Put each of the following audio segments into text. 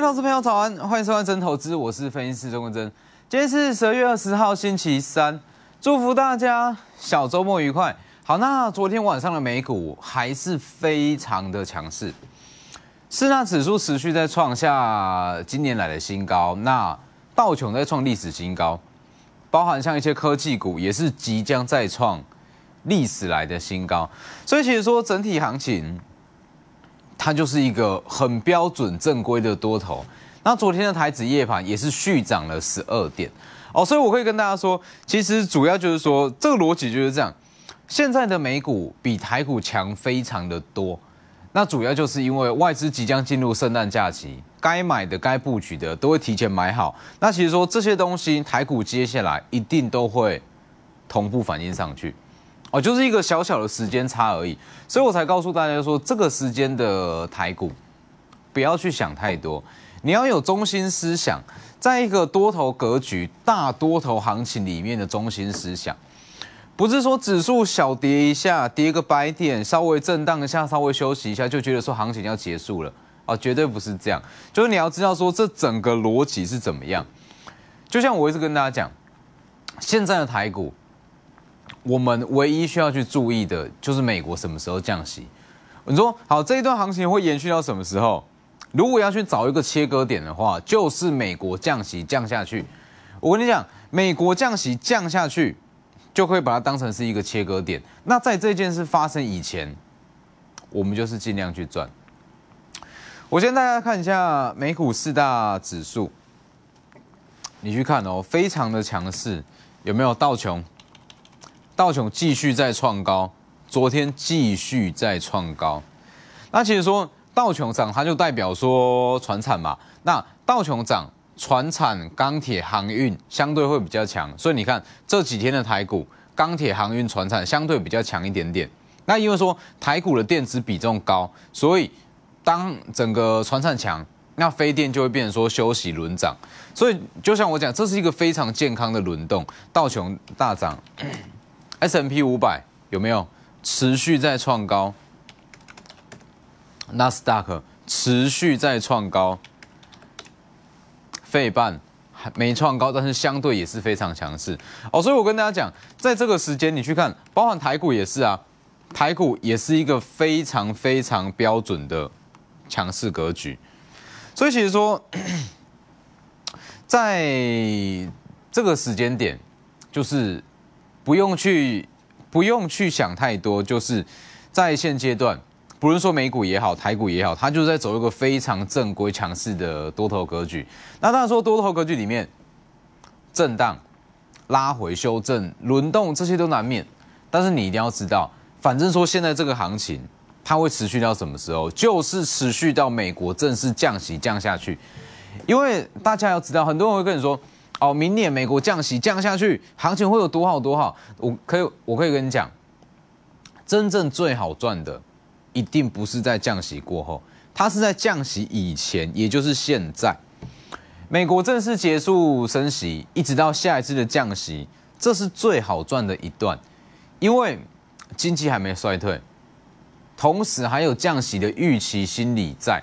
投资朋友早安，欢迎收看真投资，我是分析师钟国真。今天是十月二十号，星期三，祝福大家小周末愉快。好，那昨天晚上的美股还是非常的强势，四大指数持续在创下今年来的新高，那道琼在创历史新高，包含像一些科技股也是即将再创历史来的新高，所以其实说整体行情。它就是一个很标准、正规的多头。那昨天的台指夜盘也是续涨了十二点哦，所以我可以跟大家说，其实主要就是说这个逻辑就是这样。现在的美股比台股强非常的多，那主要就是因为外资即将进入圣诞假期，该买的、该布局的都会提前买好。那其实说这些东西，台股接下来一定都会同步反映上去。哦，就是一个小小的时间差而已，所以我才告诉大家说，这个时间的台股不要去想太多，你要有中心思想，在一个多头格局、大多头行情里面的中心思想，不是说指数小跌一下，跌个百点，稍微震荡一下，稍微休息一下，就觉得说行情要结束了啊，绝对不是这样，就是你要知道说这整个逻辑是怎么样，就像我一直跟大家讲，现在的台股。我们唯一需要去注意的就是美国什么时候降息。你说好这一段行情会延续到什么时候？如果要去找一个切割点的话，就是美国降息降下去。我跟你讲，美国降息降下去，就可以把它当成是一个切割点。那在这件事发生以前，我们就是尽量去赚。我先大家看一下美股四大指数，你去看哦，非常的强势，有没有道琼？道琼继续在创高，昨天继续在创高。那其实说道琼涨，它就代表说船产嘛。那道琼涨，船产、钢铁、航运相对会比较强。所以你看这几天的台股，钢铁、航运、船产相对比较强一点点。那因为说台股的电子比重高，所以当整个船产强，那飞电就会变成说休息轮涨。所以就像我讲，这是一个非常健康的轮动。道琼大涨。S M P 五百有没有持续在创高？纳斯达克持续在创高，费半还没创高，但是相对也是非常强势哦。所以我跟大家讲，在这个时间你去看，包含台股也是啊，台股也是一个非常非常标准的强势格局。所以其实说，在这个时间点，就是。不用去，不用去想太多。就是在现阶段，不论说美股也好，台股也好，它就是在走一个非常正规、强势的多头格局。那当然说多头格局里面，震荡、拉回、修正、轮动这些都难免。但是你一定要知道，反正说现在这个行情，它会持续到什么时候？就是持续到美国正式降息降下去。因为大家要知道，很多人会跟你说。哦，明年美国降息降下去，行情会有多好多好？我可以，我可以跟你讲，真正最好赚的，一定不是在降息过后，它是在降息以前，也就是现在，美国正式结束升息，一直到下一次的降息，这是最好赚的一段，因为经济还没衰退，同时还有降息的预期心理在，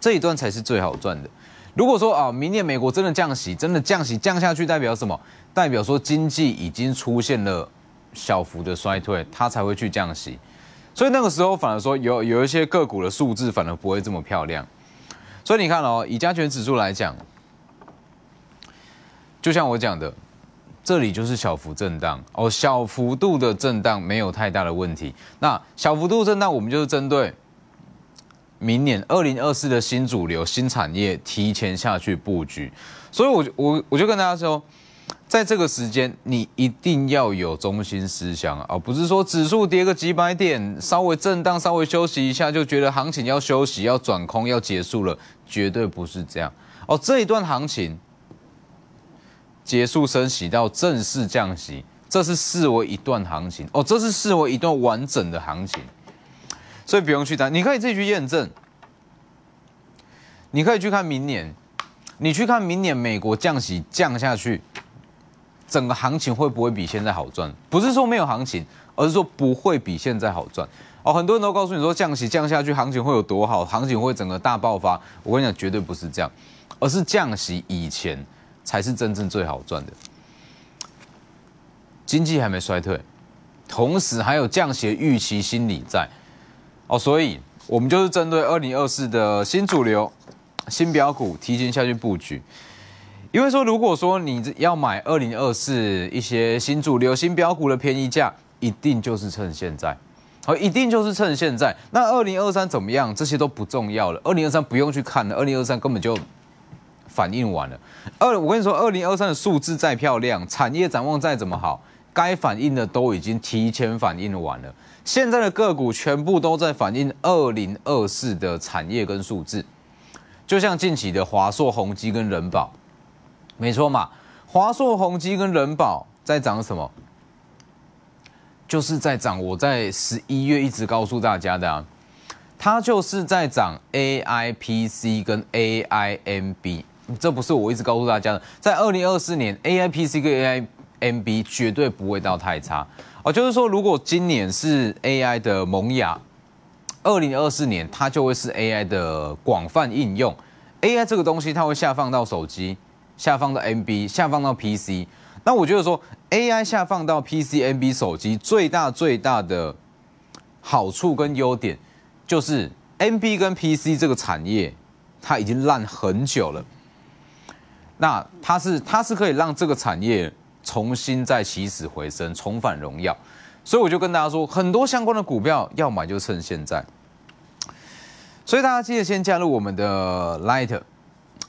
这一段才是最好赚的。如果说啊，明年美国真的降息，真的降息降下去，代表什么？代表说经济已经出现了小幅的衰退，它才会去降息。所以那个时候反而说有有一些个股的数字反而不会这么漂亮。所以你看哦，以加权指数来讲，就像我讲的，这里就是小幅震荡哦，小幅度的震荡没有太大的问题。那小幅度震荡，我们就是针对。明年二零二四的新主流新产业提前下去布局，所以我我我就跟大家说，在这个时间你一定要有中心思想啊，不是说指数跌个几百点，稍微震荡稍微休息一下就觉得行情要休息要转空要结束了，绝对不是这样哦。这一段行情结束升息到正式降息，这是视为一段行情哦，这是视为一段完整的行情。所以不用去担你可以自己去验证。你可以去看明年，你去看明年美国降息降下去，整个行情会不会比现在好赚？不是说没有行情，而是说不会比现在好赚。哦，很多人都告诉你说降息降下去行情会有多好，行情会整个大爆发。我跟你讲，绝对不是这样，而是降息以前才是真正最好赚的。经济还没衰退，同时还有降息预期心理在。哦，所以我们就是针对二零二四的新主流、新标股提前下去布局，因为说，如果说你要买二零二四一些新主流、新标股的便宜价，一定就是趁现在，好，一定就是趁现在。那二零二三怎么样？这些都不重要了，二零二三不用去看了，二零二三根本就反应完了。二，我跟你说，二零二三的数字再漂亮，产业展望再怎么好，该反应的都已经提前反应完了。现在的个股全部都在反映二零二四的产业跟数字，就像近期的华硕、宏基跟人保，没错嘛？华硕、宏基跟人保在涨什么？就是在涨。我在十一月一直告诉大家的啊，它就是在涨 AIPC 跟 AIMB，这不是我一直告诉大家的，在二零二四年 AIPC 跟 AIM。NB 绝对不会到太差哦，就是说，如果今年是 AI 的萌芽，二零二四年它就会是 AI 的广泛应用。AI 这个东西，它会下放到手机、下放到 m b 下放到 PC。那我觉得说，AI 下放到 PC、m b 手机，最大最大的好处跟优点，就是 m b 跟 PC 这个产业，它已经烂很久了。那它是它是可以让这个产业。重新再起死回生，重返荣耀，所以我就跟大家说，很多相关的股票要买就趁现在。所以大家记得先加入我们的 Lite g h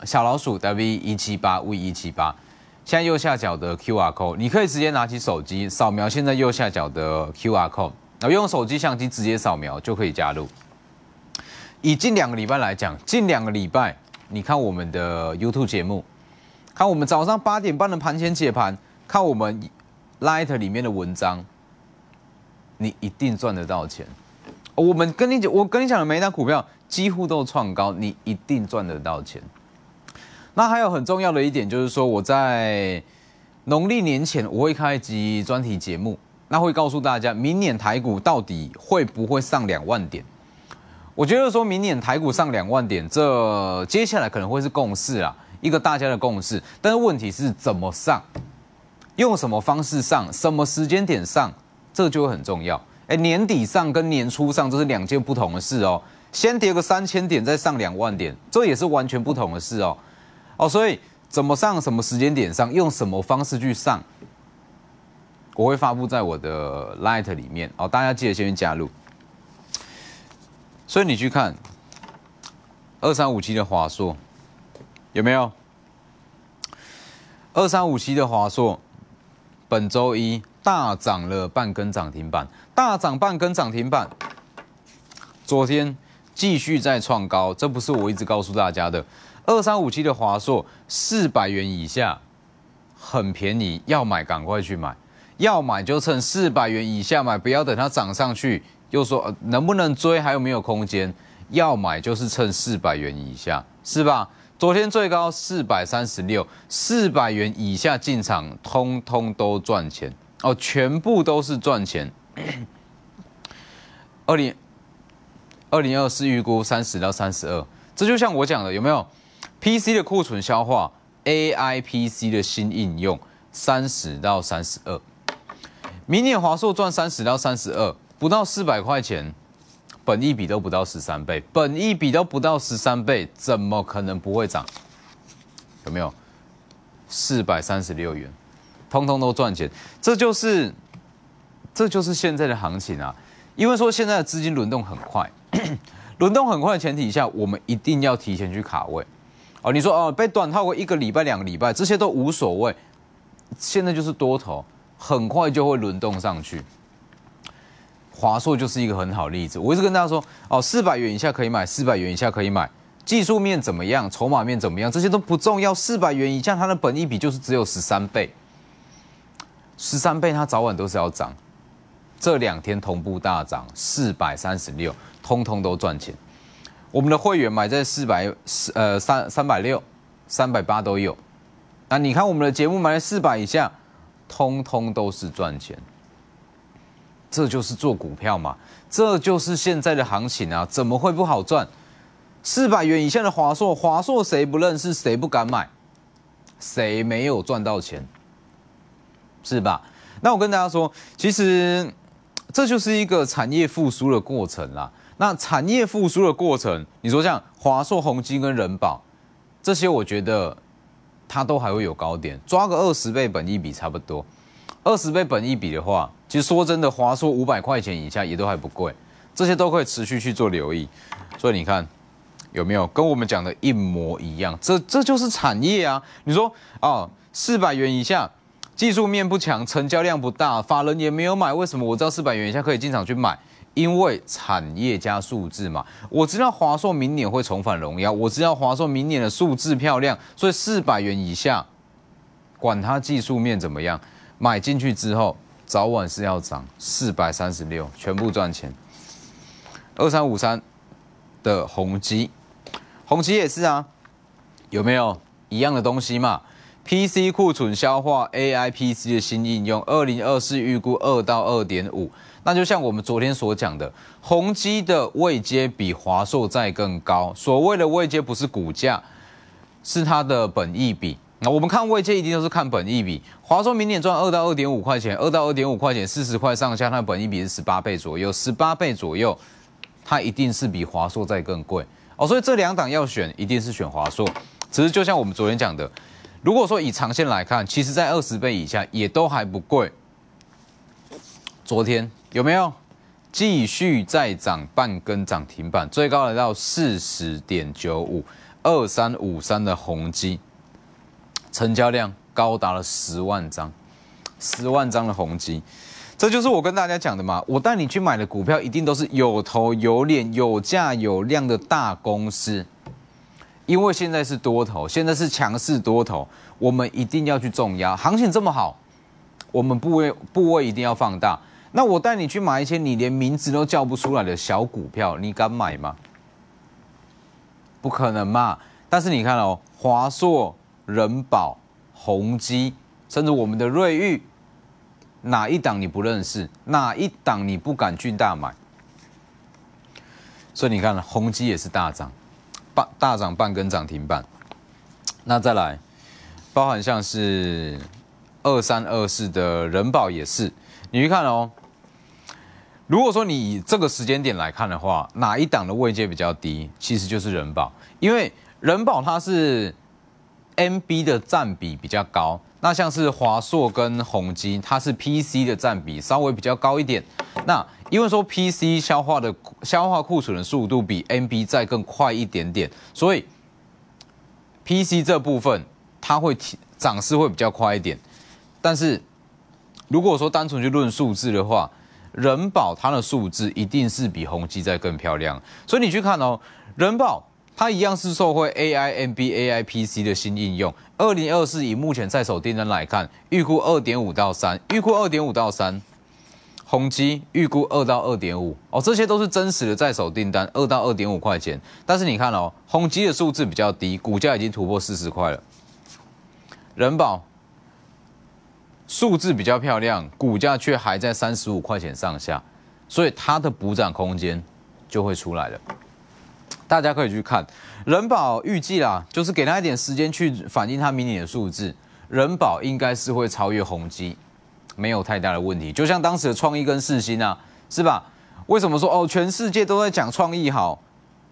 小老鼠 W 一七八 V 一七八，现在右下角的 QR Code，你可以直接拿起手机扫描现在右下角的 QR Code，然后用手机相机直接扫描就可以加入。以近两个礼拜来讲，近两个礼拜，你看我们的 YouTube 节目，看我们早上八点半的盘前解盘。看我们 Light 里面的文章，你一定赚得到钱。我们跟你讲，我跟你讲的每一张股票几乎都创高，你一定赚得到钱。那还有很重要的一点就是说，我在农历年前我会开集专题节目，那会告诉大家明年台股到底会不会上两万点。我觉得说明年台股上两万点，这接下来可能会是共识啊，一个大家的共识。但是问题是怎么上？用什么方式上，什么时间点上，这就很重要。哎，年底上跟年初上，这是两件不同的事哦。先跌个三千点，再上两万点，这也是完全不同的事哦。哦，所以怎么上，什么时间点上，用什么方式去上，我会发布在我的 Light 里面哦。大家记得先去加入。所以你去看二三五七的华硕有没有？二三五七的华硕。本周一大涨了半根涨停板，大涨半根涨停板。昨天继续在创高，这不是我一直告诉大家的。二三五七的华硕，四百元以下很便宜，要买赶快去买，要买就趁四百元以下买，不要等它涨上去又说能不能追，还有没有空间。要买就是趁四百元以下，是吧？昨天最高四百三十六，四百元以下进场，通通都赚钱哦，全部都是赚钱。二零二零二四预估三十到三十二，这就像我讲的，有没有？PC 的库存消化，AIPC 的新应用，三十到三十二。明年华硕赚三十到三十二，不到四百块钱。本一比都不到十三倍，本一比都不到十三倍，怎么可能不会涨？有没有四百三十六元，通通都赚钱，这就是这就是现在的行情啊！因为说现在的资金轮动很快，轮动很快的前提下，我们一定要提前去卡位。哦，你说哦被短套过一个礼拜、两个礼拜，这些都无所谓。现在就是多头，很快就会轮动上去。华硕就是一个很好例子。我一直跟大家说，哦，四百元以下可以买，四百元以下可以买。技术面怎么样，筹码面怎么样，这些都不重要。四百元以下，它的本益比就是只有十三倍，十三倍它早晚都是要涨。这两天同步大涨，四百三十六，通通都赚钱。我们的会员买在四百，呃，三三百六、三百八都有。那你看我们的节目买在四百以下，通通都是赚钱。这就是做股票嘛，这就是现在的行情啊，怎么会不好赚？四百元以下的华硕，华硕谁不认识，谁不敢买，谁没有赚到钱，是吧？那我跟大家说，其实这就是一个产业复苏的过程啦。那产业复苏的过程，你说像华硕、宏基跟人保这些，我觉得它都还会有高点，抓个二十倍、本一比差不多。二十倍本一比的话，其实说真的，华硕五百块钱以下也都还不贵，这些都可以持续去做留意。所以你看有没有跟我们讲的一模一样？这这就是产业啊！你说啊，四百元以下，技术面不强，成交量不大，法人也没有买，为什么？我知道四百元以下可以进场去买，因为产业加数字嘛。我知道华硕明年会重返荣耀，我知道华硕明年的数字漂亮，所以四百元以下，管它技术面怎么样。买进去之后，早晚是要涨，四百三十六全部赚钱。二三五三的宏基，宏基也是啊，有没有一样的东西嘛？PC 库存消化，AI PC 的新应用，二零二四预估二到二点五。那就像我们昨天所讲的，宏基的位阶比华硕再更高。所谓的位阶不是股价，是它的本益比。那我们看未接，一定都是看本益比。华硕明年赚二到二点五块钱，二到二点五块钱，四十块上下，它本益比是十八倍左右，十八倍左右，它一定是比华硕再更贵哦。所以这两档要选，一定是选华硕。其实就像我们昨天讲的，如果说以长线来看，其实在二十倍以下也都还不贵。昨天有没有继续再涨半根涨停板？最高来到四十点九五，二三五三的宏基。成交量高达了十万张，十万张的宏基，这就是我跟大家讲的嘛。我带你去买的股票一定都是有头有脸、有价有量的大公司，因为现在是多头，现在是强势多头，我们一定要去重压。行情这么好，我们部位部位一定要放大。那我带你去买一些你连名字都叫不出来的小股票，你敢买吗？不可能嘛。但是你看哦，华硕。人保、宏基，甚至我们的瑞昱，哪一档你不认识？哪一档你不敢去大买？所以你看，宏基也是大涨，半大涨半根涨停板。那再来，包含像是二三二四的人保也是，你去看哦。如果说你以这个时间点来看的话，哪一档的位阶比较低？其实就是人保，因为人保它是。NB 的占比比较高，那像是华硕跟宏基，它是 PC 的占比稍微比较高一点。那因为说 PC 消化的消化库存的速度比 NB 再更快一点点，所以 PC 这部分它会涨势会比较快一点。但是如果说单纯去论数字的话，人保它的数字一定是比宏基在更漂亮。所以你去看哦，人保。它一样是受惠 AI、MB、AIPC 的新应用。二零二四以目前在手订单来看，预估二点五到三。预估二点五到三，宏基预估二到二点五。哦，这些都是真实的在手订单，二到二点五块钱。但是你看哦，宏基的数字比较低，股价已经突破四十块了。人保数字比较漂亮，股价却还在三十五块钱上下，所以它的补涨空间就会出来了。大家可以去看，人保预计啦，就是给他一点时间去反映他明年的数字，人保应该是会超越宏基，没有太大的问题。就像当时的创意跟四星啊，是吧？为什么说哦，全世界都在讲创意好，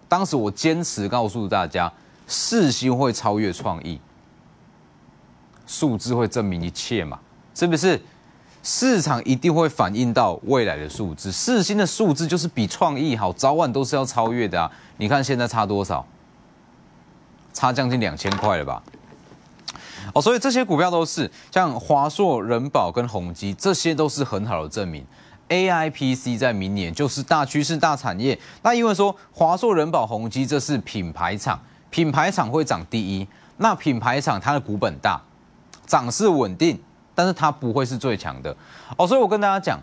当时我坚持告诉大家，四星会超越创意，数字会证明一切嘛，是不是？市场一定会反映到未来的数字，四星的数字就是比创意好，早晚都是要超越的啊！你看现在差多少？差将近两千块了吧？哦，所以这些股票都是像华硕、人保跟宏基，这些都是很好的证明。A I P C 在明年就是大趋势、大产业。那因为说华硕、人保、宏基这是品牌厂，品牌厂会涨第一，那品牌厂它的股本大，涨势稳定。但是它不会是最强的哦，所以我跟大家讲，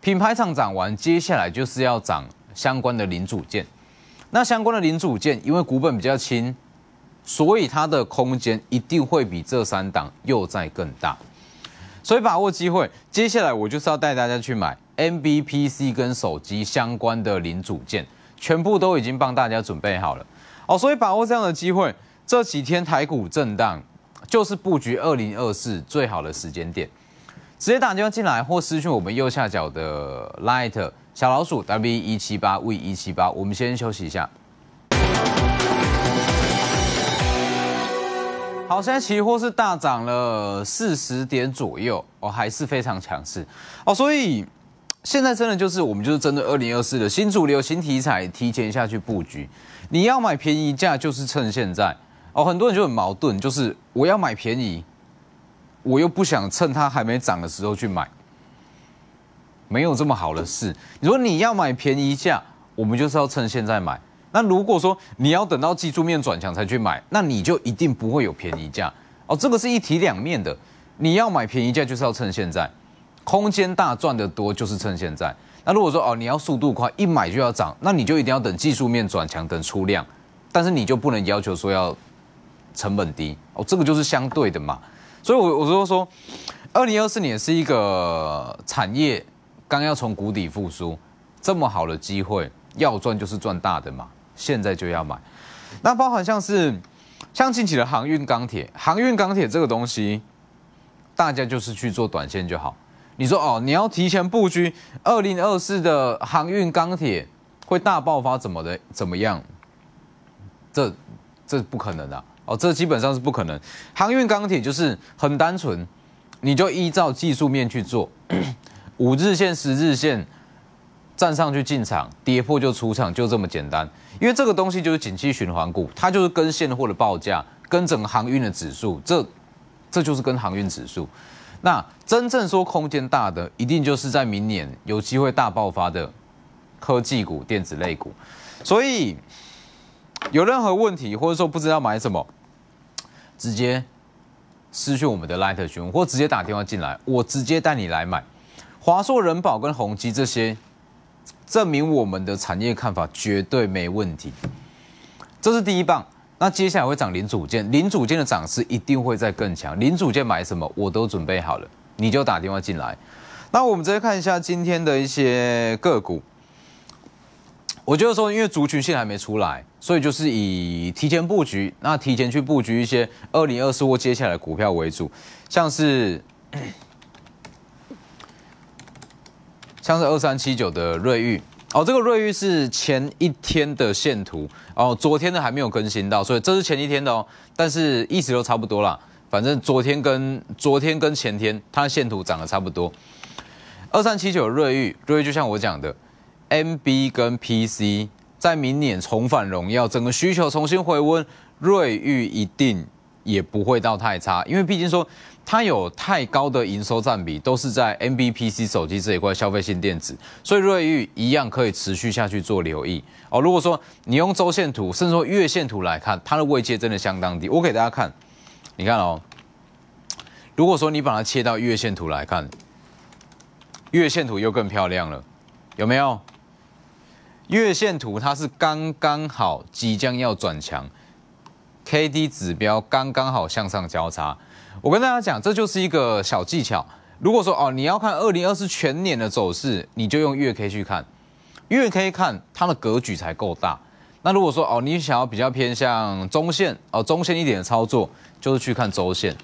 品牌厂涨完，接下来就是要涨相关的零组件。那相关的零组件，因为股本比较轻，所以它的空间一定会比这三档又再更大。所以把握机会，接下来我就是要带大家去买 M B P C 跟手机相关的零组件，全部都已经帮大家准备好了。哦，所以把握这样的机会，这几天台股震荡。就是布局二零二四最好的时间点，直接打电话进来或私讯我们右下角的 Light 小老鼠 W 一七八 V 一七八，我们先休息一下。好，现在期货是大涨了四十点左右哦，还是非常强势哦，所以现在真的就是我们就是针对二零二四的新主流、新题材，提前下去布局。你要买便宜价，就是趁现在。哦，很多人就很矛盾，就是我要买便宜，我又不想趁它还没涨的时候去买，没有这么好的事。你说你要买便宜价，我们就是要趁现在买。那如果说你要等到技术面转强才去买，那你就一定不会有便宜价。哦，这个是一体两面的。你要买便宜价，就是要趁现在，空间大赚的多就是趁现在。那如果说哦，你要速度快，一买就要涨，那你就一定要等技术面转强，等出量，但是你就不能要求说要。成本低哦，这个就是相对的嘛，所以，我我就说，二零二四年是一个产业刚要从谷底复苏，这么好的机会，要赚就是赚大的嘛，现在就要买。那包含像是像近期的航运钢铁，航运钢铁这个东西，大家就是去做短线就好。你说哦，你要提前布局二零二四的航运钢铁会大爆发怎么的怎么样？这这不可能的。哦，这基本上是不可能。航运钢铁就是很单纯，你就依照技术面去做，五日线、十日线站上去进场，跌破就出场，就这么简单。因为这个东西就是景气循环股，它就是跟现货的报价，跟整个航运的指数，这这就是跟航运指数。那真正说空间大的，一定就是在明年有机会大爆发的科技股、电子类股，所以。有任何问题，或者说不知道买什么，直接私讯我们的赖特询问，或直接打电话进来，我直接带你来买。华硕、人保跟宏基这些，证明我们的产业看法绝对没问题。这是第一棒，那接下来会涨零组件，零组件的涨势一定会再更强。零组件买什么，我都准备好了，你就打电话进来。那我们直接看一下今天的一些个股。我觉得说，因为逐局线还没出来，所以就是以提前布局，那提前去布局一些二零二四或接下来的股票为主，像是像是二三七九的瑞玉。哦，这个瑞玉是前一天的线图，哦，昨天的还没有更新到，所以这是前一天的哦，但是一直都差不多啦，反正昨天跟昨天跟前天它的线图长得差不多，二三七九瑞玉，瑞玉就像我讲的。M B 跟 P C 在明年重返荣耀，整个需求重新回温，瑞昱一定也不会到太差，因为毕竟说它有太高的营收占比，都是在 M B P C 手机这一块消费性电子，所以瑞昱一样可以持续下去做留意哦。如果说你用周线图，甚至说月线图来看，它的位阶真的相当低。我给大家看，你看哦，如果说你把它切到月线图来看，月线图又更漂亮了，有没有？月线图它是刚刚好即将要转强，K D 指标刚刚好向上交叉。我跟大家讲，这就是一个小技巧。如果说哦，你要看二零二四全年的走势，你就用月 K 去看，月 K 看它的格局才够大。那如果说哦，你想要比较偏向中线哦，中线一点的操作，就是去看周线。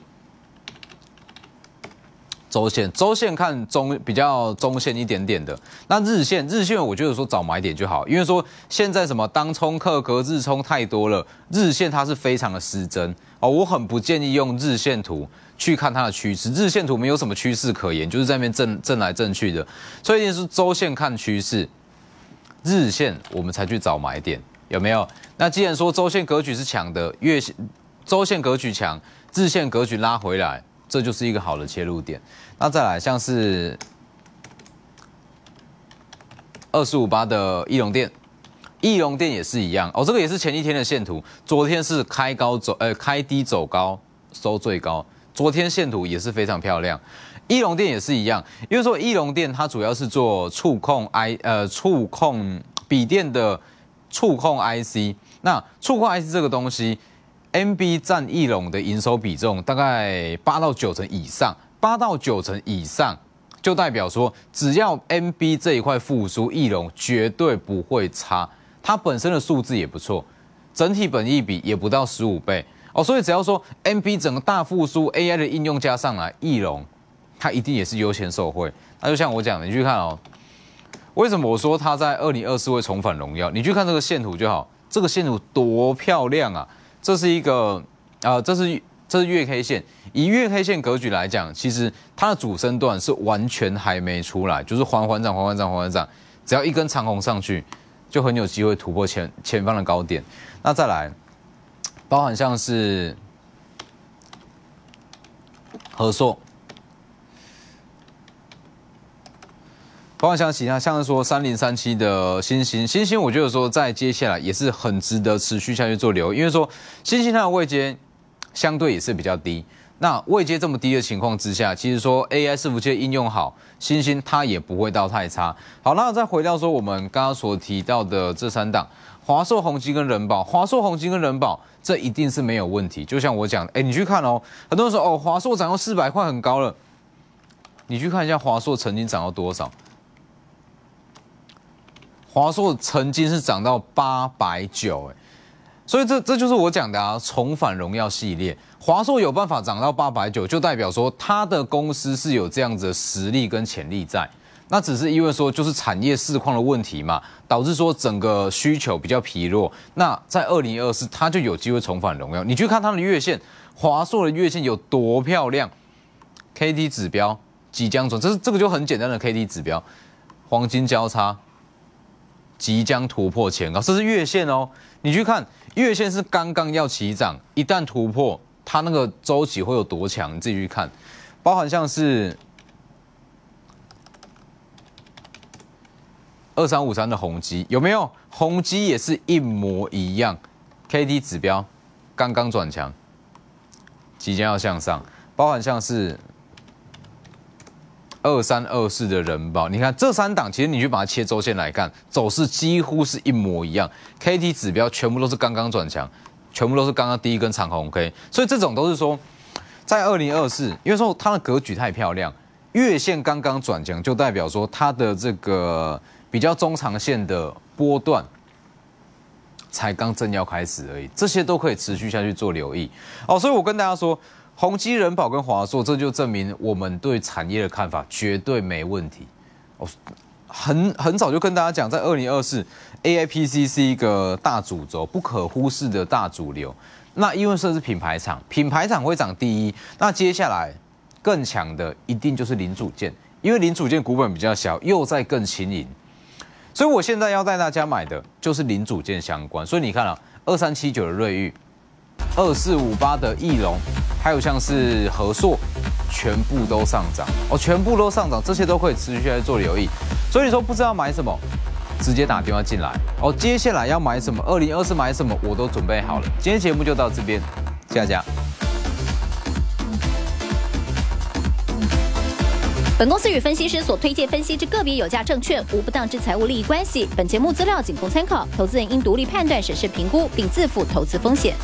周线周线看中比较中线一点点的，那日线日线，我觉得说找买点就好，因为说现在什么当冲客格日冲太多了，日线它是非常的失真哦，我很不建议用日线图去看它的趋势，日线图没有什么趋势可言，就是在那边震震来震去的。一定是周线看趋势，日线我们才去找买点，有没有？那既然说周线格局是强的，月线周线格局强，日线格局拉回来。这就是一个好的切入点。那再来，像是二四五八的翼龙电，翼龙电也是一样。哦，这个也是前一天的线图，昨天是开高走，呃，开低走高收最高。昨天线图也是非常漂亮。翼龙电也是一样，因为说翼龙电它主要是做触控 I 呃触控笔电的触控 IC，那触控 IC 这个东西。m b 占翼龙的营收比重大概八到九成以上，八到九成以上就代表说，只要 m b 这一块复苏，翼龙绝对不会差。它本身的数字也不错，整体本益比也不到十五倍哦。所以只要说 m b 整个大复苏，AI 的应用加上来，翼龙它一定也是优先受惠。那就像我讲的，你去看哦，为什么我说它在二零二四会重返荣耀？你去看这个线图就好，这个线图多漂亮啊！这是一个，呃，这是这是月 K 线，以月 K 线格局来讲，其实它的主升段是完全还没出来，就是缓缓涨、缓缓涨、缓缓涨，只要一根长红上去，就很有机会突破前前方的高点。那再来，包含像是合硕。不要相他像是说三零三七的星星，星星我觉得说在接下来也是很值得持续下去做留，因为说星星它的位阶相对也是比较低，那位阶这么低的情况之下，其实说 AI 服务器的应用好，星星它也不会到太差。好，那再回到说我们刚刚所提到的这三档，华硕、宏基跟人保，华硕、宏基跟人保这一定是没有问题。就像我讲，哎，你去看哦，很多人说哦华硕涨到四百块很高了，你去看一下华硕曾经涨到多少。华硕曾经是涨到八百九，哎，所以这这就是我讲的啊，重返荣耀系列，华硕有办法涨到八百九，就代表说它的公司是有这样子的实力跟潜力在。那只是因为说就是产业市况的问题嘛，导致说整个需求比较疲弱。那在二零二四，它就有机会重返荣耀。你去看它的月线，华硕的月线有多漂亮？K D 指标即将转，这是这个就很简单的 K D 指标，黄金交叉。即将突破前高，这是月线哦。你去看月线是刚刚要起涨，一旦突破，它那个周期会有多强？你自己去看，包含像是二三五三的红基有没有？红基也是一模一样，K D 指标刚刚转强，即将要向上，包含像是。二三二四的人保，你看这三档，其实你去把它切周线来看，走势几乎是一模一样。K T 指标全部都是刚刚转强，全部都是刚刚第一根长红 K，所以这种都是说，在二零二四，因为说它的格局太漂亮，月线刚刚转强，就代表说它的这个比较中长线的波段才刚正要开始而已，这些都可以持续下去做留意哦。所以我跟大家说。宏基人保跟华硕，这就证明我们对产业的看法绝对没问题。我很很早就跟大家讲，在二零二四，A I P C 是一个大主轴，不可忽视的大主流。那因为说是品牌厂，品牌厂会涨第一，那接下来更强的一定就是零组件，因为零组件股本比较小，又在更轻盈。所以我现在要带大家买的就是零组件相关。所以你看啊，二三七九的瑞昱。二四五八的易龙，还有像是和硕，全部都上涨哦，全部都上涨，这些都可以持续下来做留意。所以说不知道买什么，直接打电话进来哦。接下来要买什么，二零二四买什么，我都准备好了。今天节目就到这边，谢谢大家。本公司与分析师所推荐分析之个别有价证券无不当之财务利益关系，本节目资料仅供参考，投资人应独立判断审视评估，并自负投资风险。